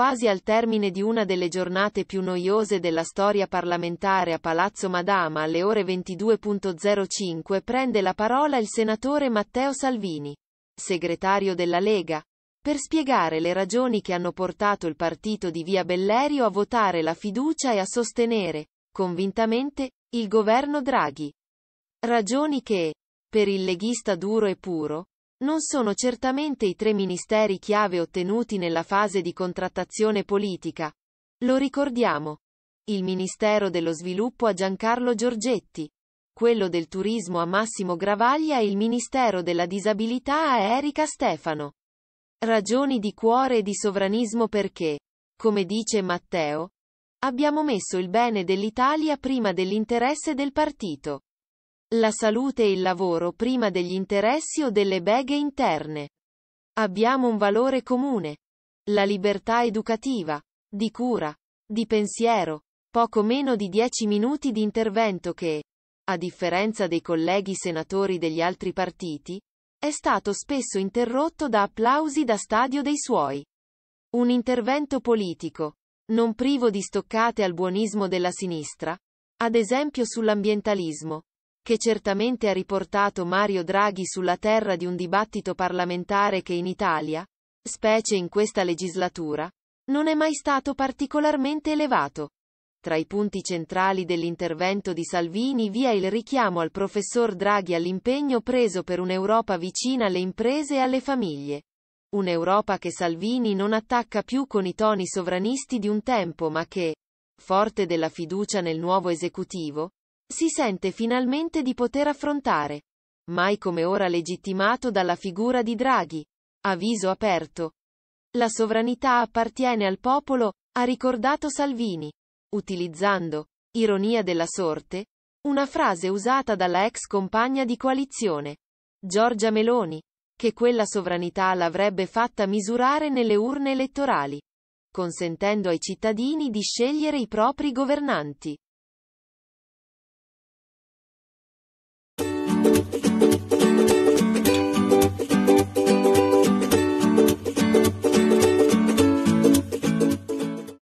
quasi al termine di una delle giornate più noiose della storia parlamentare a Palazzo Madama alle ore 22.05 prende la parola il senatore Matteo Salvini, segretario della Lega, per spiegare le ragioni che hanno portato il partito di Via Bellerio a votare la fiducia e a sostenere, convintamente, il governo Draghi. Ragioni che, per il leghista duro e puro, non sono certamente i tre ministeri chiave ottenuti nella fase di contrattazione politica. Lo ricordiamo. Il Ministero dello Sviluppo a Giancarlo Giorgetti, quello del Turismo a Massimo Gravaglia e il Ministero della Disabilità a Erika Stefano. Ragioni di cuore e di sovranismo perché, come dice Matteo, abbiamo messo il bene dell'Italia prima dell'interesse del partito. La salute e il lavoro prima degli interessi o delle beghe interne. Abbiamo un valore comune. La libertà educativa, di cura, di pensiero, poco meno di dieci minuti di intervento che, a differenza dei colleghi senatori degli altri partiti, è stato spesso interrotto da applausi da stadio dei suoi. Un intervento politico, non privo di stoccate al buonismo della sinistra, ad esempio sull'ambientalismo, che certamente ha riportato Mario Draghi sulla terra di un dibattito parlamentare che in Italia, specie in questa legislatura, non è mai stato particolarmente elevato. Tra i punti centrali dell'intervento di Salvini vi è il richiamo al professor Draghi all'impegno preso per un'Europa vicina alle imprese e alle famiglie. Un'Europa che Salvini non attacca più con i toni sovranisti di un tempo ma che, forte della fiducia nel nuovo esecutivo, si sente finalmente di poter affrontare, mai come ora legittimato dalla figura di Draghi, a viso aperto. La sovranità appartiene al popolo, ha ricordato Salvini, utilizzando, ironia della sorte, una frase usata dalla ex compagna di coalizione, Giorgia Meloni, che quella sovranità l'avrebbe fatta misurare nelle urne elettorali, consentendo ai cittadini di scegliere i propri governanti.